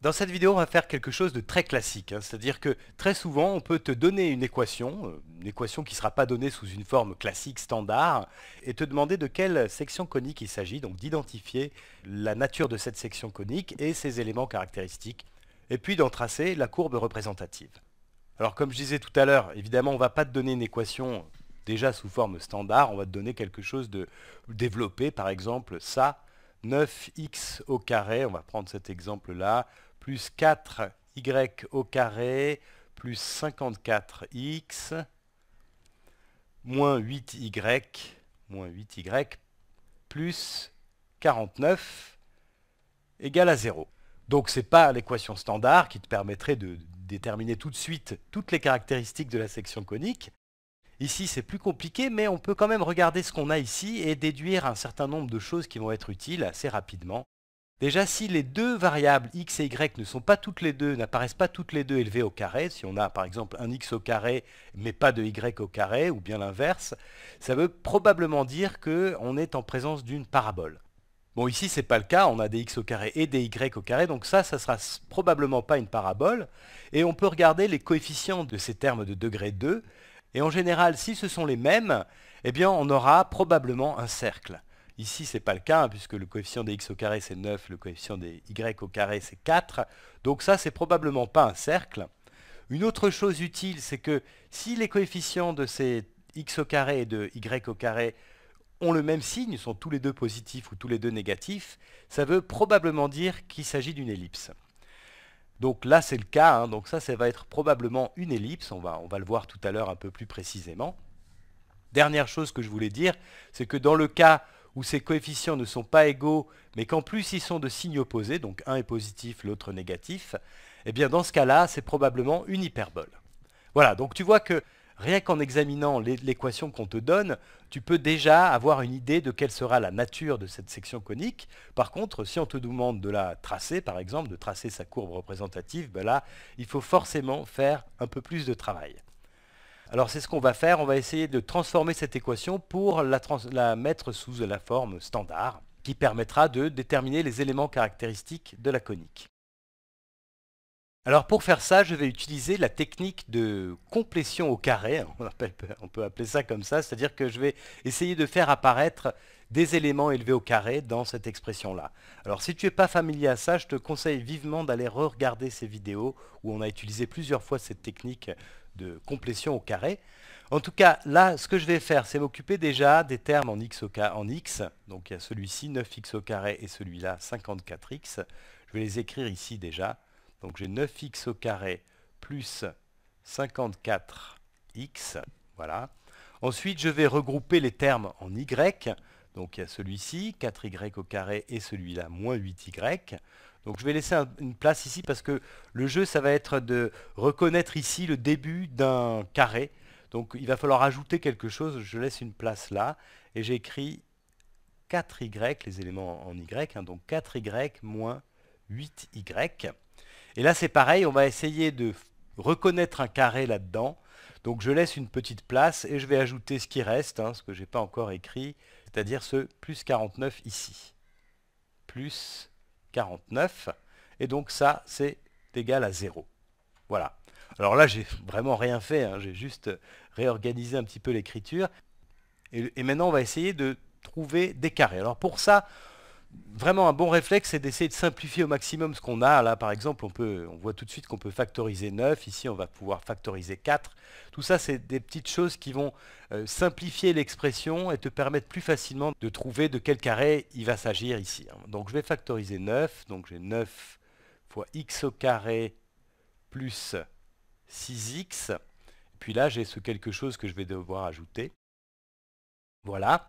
Dans cette vidéo, on va faire quelque chose de très classique, hein. c'est-à-dire que très souvent, on peut te donner une équation, euh, une équation qui ne sera pas donnée sous une forme classique standard, et te demander de quelle section conique il s'agit, donc d'identifier la nature de cette section conique et ses éléments caractéristiques, et puis d'en tracer la courbe représentative. Alors comme je disais tout à l'heure, évidemment, on ne va pas te donner une équation déjà sous forme standard, on va te donner quelque chose de développé, par exemple ça, 9x au carré, on va prendre cet exemple-là, plus 4y au carré plus 54x moins 8y moins 8y plus 49 égale à 0. Donc ce n'est pas l'équation standard qui te permettrait de déterminer tout de suite toutes les caractéristiques de la section conique. Ici c'est plus compliqué mais on peut quand même regarder ce qu'on a ici et déduire un certain nombre de choses qui vont être utiles assez rapidement. Déjà, si les deux variables x et y ne sont pas toutes les deux, n'apparaissent pas toutes les deux élevées au carré, si on a par exemple un x au carré mais pas de y au carré, ou bien l'inverse, ça veut probablement dire qu'on est en présence d'une parabole. Bon, ici, n'est pas le cas, on a des x au carré et des y au carré, donc ça, ça sera probablement pas une parabole. Et on peut regarder les coefficients de ces termes de degré 2, et en général, si ce sont les mêmes, eh bien, on aura probablement un cercle. Ici, ce n'est pas le cas, hein, puisque le coefficient des x au carré, c'est 9, le coefficient des y au carré, c'est 4. Donc ça, c'est probablement pas un cercle. Une autre chose utile, c'est que si les coefficients de ces x au carré et de y au carré ont le même signe, sont tous les deux positifs ou tous les deux négatifs, ça veut probablement dire qu'il s'agit d'une ellipse. Donc là, c'est le cas, hein. donc ça, ça va être probablement une ellipse, on va, on va le voir tout à l'heure un peu plus précisément. Dernière chose que je voulais dire, c'est que dans le cas où ces coefficients ne sont pas égaux, mais qu'en plus ils sont de signes opposés, donc un est positif, l'autre négatif, eh bien dans ce cas-là, c'est probablement une hyperbole. Voilà, donc tu vois que rien qu'en examinant l'équation qu'on te donne, tu peux déjà avoir une idée de quelle sera la nature de cette section conique. Par contre, si on te demande de la tracer, par exemple, de tracer sa courbe représentative, ben là, il faut forcément faire un peu plus de travail. Alors c'est ce qu'on va faire, on va essayer de transformer cette équation pour la, mettre sous la forme standard, qui permettra de déterminer les éléments caractéristiques de la conique. Alors pour faire ça, je vais utiliser la technique de complétion au carré, on peut appeler ça comme ça, c'est-à-dire que je vais essayer de faire apparaître des éléments élevés au carré dans cette expression-là. Alors si tu n'es pas familier à ça, je te conseille vivement d'aller re-regarder ces vidéos où on a utilisé plusieurs fois cette technique de complétion au carré. En tout cas, là, ce que je vais faire, c'est m'occuper déjà des termes en x, au en x. Donc il y a celui-ci, 9x au carré, et celui-là, 54x. Je vais les écrire ici déjà. Donc j'ai 9x au carré plus 54x. Voilà. Ensuite, je vais regrouper les termes en y. Donc il y a celui-ci, 4y au carré et celui-là, moins 8y. Donc je vais laisser une place ici parce que le jeu, ça va être de reconnaître ici le début d'un carré. Donc il va falloir ajouter quelque chose, je laisse une place là, et j'écris 4y, les éléments en y, hein, donc 4y moins 8y. Et là c'est pareil, on va essayer de reconnaître un carré là-dedans. Donc je laisse une petite place et je vais ajouter ce qui reste, hein, ce que je n'ai pas encore écrit, c'est-à-dire ce plus 49 ici. Plus 49, et donc ça, c'est égal à 0. Voilà. Alors là, j'ai vraiment rien fait, hein. j'ai juste réorganisé un petit peu l'écriture. Et, et maintenant, on va essayer de trouver des carrés. Alors pour ça, vraiment un bon réflexe, c'est d'essayer de simplifier au maximum ce qu'on a. Là, par exemple, on, voit tout de suite qu'on peut factoriser 9. Ici, on va pouvoir factoriser 4. Tout ça, c'est des petites choses qui vont euh, simplifier l'expression et te permettre plus facilement de trouver de quel carré il va s'agir ici. Hein. Donc, je vais factoriser 9. Donc, j'ai 9 fois x au carré plus 6x. Puis là, j'ai ce quelque chose que je vais devoir ajouter. Voilà.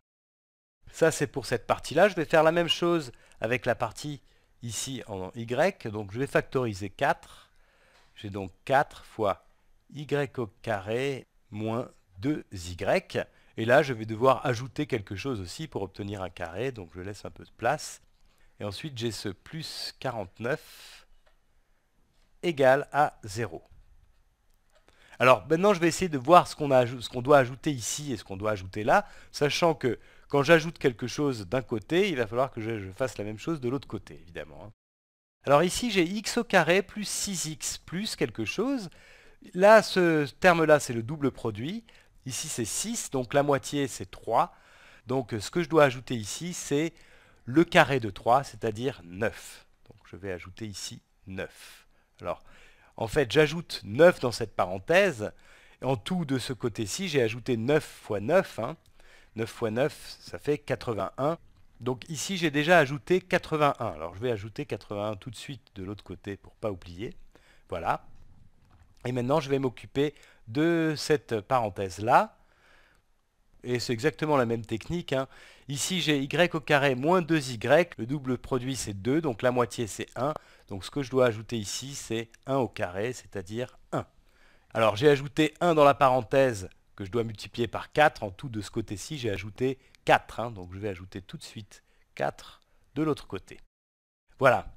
Ça, c'est pour cette partie-là. Je vais faire la même chose avec la partie ici en y. Donc, je vais factoriser 4. J'ai donc 4 fois y au carré moins 2y. Et là, je vais devoir ajouter quelque chose aussi pour obtenir un carré. Donc, je laisse un peu de place. Et ensuite, j'ai ce plus 49 égal à 0. Alors maintenant, je vais essayer de voir ce qu'on doit ajouter ici et ce qu'on doit ajouter là, sachant que quand j'ajoute quelque chose d'un côté, il va falloir que je, fasse la même chose de l'autre côté, évidemment. Hein. Alors ici, j'ai x au carré plus 6x plus quelque chose. Là, ce terme-là, c'est le double produit. Ici, c'est 6, donc la moitié, c'est 3. Donc ce que je dois ajouter ici, c'est le carré de 3, c'est-à-dire 9. Donc je vais ajouter ici 9. Alors, en fait, j'ajoute 9 dans cette parenthèse. En tout, de ce côté-ci, j'ai ajouté 9 fois 9. 9 x 9, ça fait 81. Donc ici, j'ai déjà ajouté 81. Alors je vais ajouter 81 tout de suite de l'autre côté pour ne pas oublier. Voilà. Et maintenant, je vais m'occuper de cette parenthèse-là. Et c'est exactement la même technique. Hein. Ici, j'ai y au carré moins 2y. Le double produit, c'est 2, donc la moitié, c'est 1. Donc ce que je dois ajouter ici, c'est 1 au carré, c'est-à-dire 1. Alors j'ai ajouté 1 dans la parenthèse que je dois multiplier par 4. En tout, de ce côté-ci, j'ai ajouté 4. Hein. donc je vais ajouter tout de suite 4 de l'autre côté. Voilà.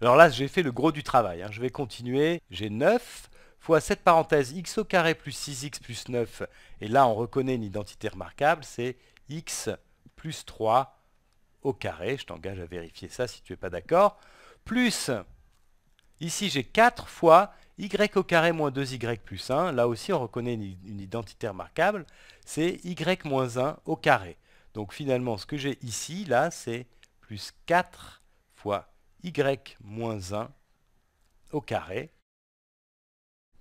Alors là, j'ai fait le gros du travail. Hein. Je vais continuer. J'ai 9 fois cette parenthèse x au carré plus 6x plus 9. Et là, on reconnaît une identité remarquable. C'est x plus 3 au carré. Je t'engage à vérifier ça si tu n'es pas d'accord. Plus, ici, j'ai 4 fois y au carré moins 2y plus 1, là aussi on reconnaît une, identité remarquable, c'est y moins 1 au carré. Donc finalement ce que j'ai ici, là, c'est plus 4 fois y moins 1 au carré.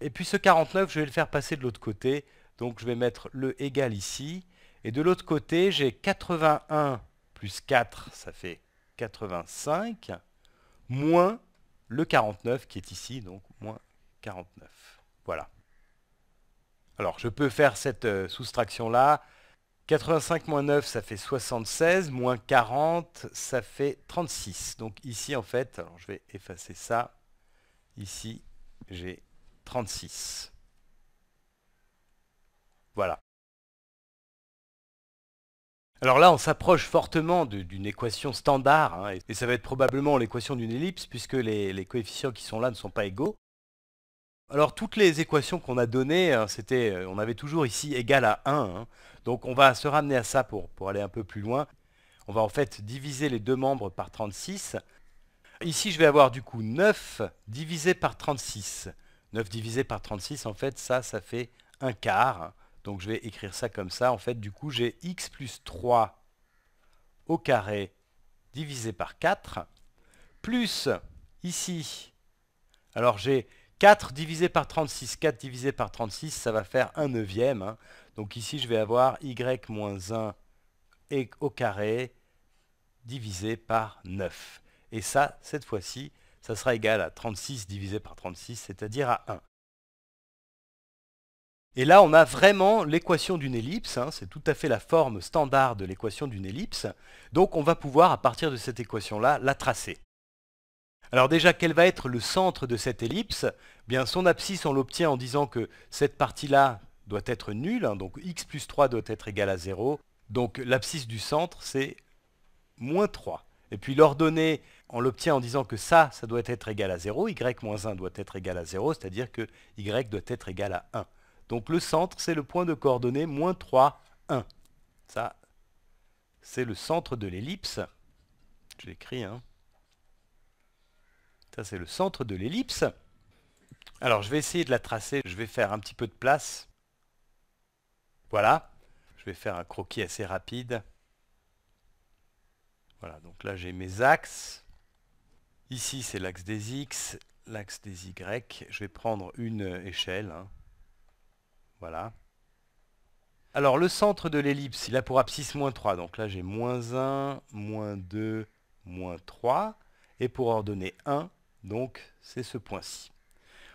Et puis ce 49, je vais le faire passer de l'autre côté, donc je vais mettre le égal ici. Et de l'autre côté, j'ai 81 plus 4, ça fait 85, moins le 49 qui est ici, donc moins 49. Voilà. Alors, je peux faire cette euh, soustraction-là. 85 moins 9, ça fait 76, moins 40, ça fait 36. Donc ici, en fait, alors je vais effacer ça. Ici, j'ai 36. Voilà. Alors là, on s'approche fortement d'une équation standard, hein, et ça va être probablement l'équation d'une ellipse, puisque les, coefficients qui sont là ne sont pas égaux. Alors toutes les équations qu'on a données, hein, c'était, euh, on avait toujours ici égal à 1. Hein. Donc on va se ramener à ça pour, pour aller un peu plus loin. On va en fait diviser les deux membres par 36. Ici je vais avoir du coup 9 divisé par 36. 9 divisé par 36 en fait ça ça fait un quart. Donc je vais écrire ça comme ça. En fait du coup j'ai x plus 3 au carré divisé par 4 plus ici. Alors j'ai 4 divisé par 36, 4 divisé par 36, ça va faire 1 neuvième. Hein. Donc ici, je vais avoir y moins 1 au carré divisé par 9. Et ça, cette fois-ci, ça sera égal à 36 divisé par 36, c'est-à-dire à 1. Et là, on a vraiment l'équation d'une ellipse, hein. c'est tout à fait la forme standard de l'équation d'une ellipse, donc on va pouvoir, à partir de cette équation-là, la tracer. Alors déjà, quel va être le centre de cette ellipse Bien, son abscisse, on l'obtient en disant que cette partie-là doit être nulle, hein, donc x plus 3 doit être égal à 0. Donc l'abscisse du centre, c'est moins 3. Et puis l'ordonnée, on l'obtient en disant que ça, ça doit être égal à 0, y moins 1 doit être égal à 0, c'est-à-dire que y doit être égal à 1. Donc le centre, c'est le point de coordonnée moins 3, 1. Ça, c'est le centre de l'ellipse. Je l'écris, hein. Ça, c'est le centre de l'ellipse. Alors, je vais essayer de la tracer. Je vais faire un petit peu de place. Voilà. Je vais faire un croquis assez rapide. Voilà, donc là, j'ai mes axes. Ici, c'est l'axe des X, l'axe des Y. Je vais prendre une échelle. Hein. Voilà. Alors, le centre de l'ellipse, il a pour abscisse moins 3. Donc là, j'ai moins 1, moins 2, moins 3. Et pour ordonner 1, donc, c'est ce point-ci.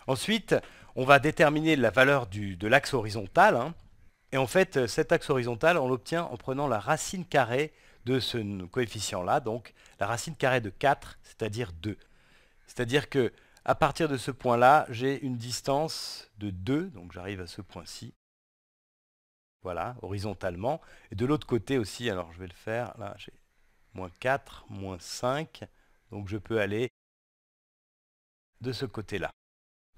Ensuite, on va déterminer la valeur de l'axe horizontal. Hein. Et en fait, euh, cet axe horizontal, on l'obtient en prenant la racine carrée de ce coefficient-là, donc la racine carrée de 4, c'est-à-dire 2. C'est-à-dire que à partir de ce point-là, j'ai une distance de 2, donc j'arrive à ce point-ci. Voilà, horizontalement. Et de l'autre côté aussi, alors je vais le faire, là j'ai moins 4, moins 5, donc je peux aller de ce côté-là.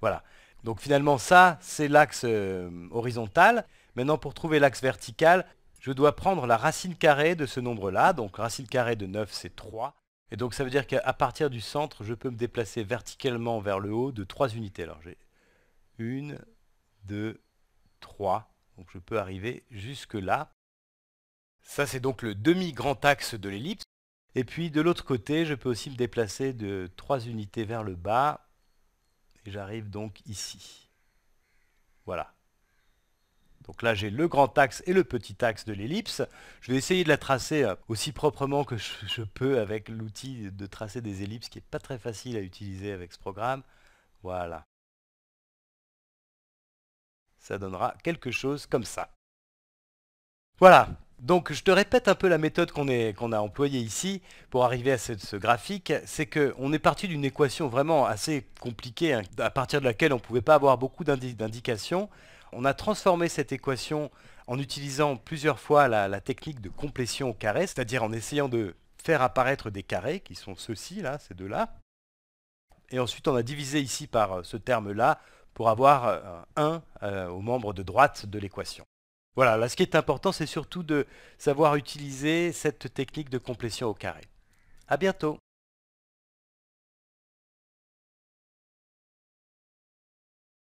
Voilà. Donc finalement, ça, c'est l'axe euh, horizontal. Maintenant, pour trouver l'axe vertical, je dois prendre la racine carrée de ce nombre-là. Donc racine carrée de 9, c'est 3. Et donc ça veut dire qu'à partir du centre, je peux me déplacer verticalement vers le haut de 3 unités. Alors j'ai une, 2, 3. Donc je peux arriver jusque-là. Ça, c'est donc le demi-grand axe de l'ellipse. Et puis de l'autre côté, je peux aussi me déplacer de 3 unités vers le bas et j'arrive donc ici. Voilà. Donc là, j'ai le grand axe et le petit axe de l'ellipse. Je vais essayer de la tracer euh, aussi proprement que je peux avec l'outil de tracer des ellipses qui n'est pas très facile à utiliser avec ce programme. Voilà. Ça donnera quelque chose comme ça. Voilà, donc je te répète un peu la méthode qu'on a employée ici pour arriver à ce, graphique, c'est qu'on est parti d'une équation vraiment assez compliquée hein, à partir de laquelle on ne pouvait pas avoir beaucoup d'indications. On a transformé cette équation en utilisant plusieurs fois la, technique de complétion au carré, c'est-à-dire en essayant de faire apparaître des carrés qui sont ceux-ci, là, ces deux-là. Et ensuite on a divisé ici par euh, ce terme-là pour avoir 1 euh, euh, au membre de droite de l'équation. Voilà, là ce qui est important c'est surtout de savoir utiliser cette technique de complétion au carré. A bientôt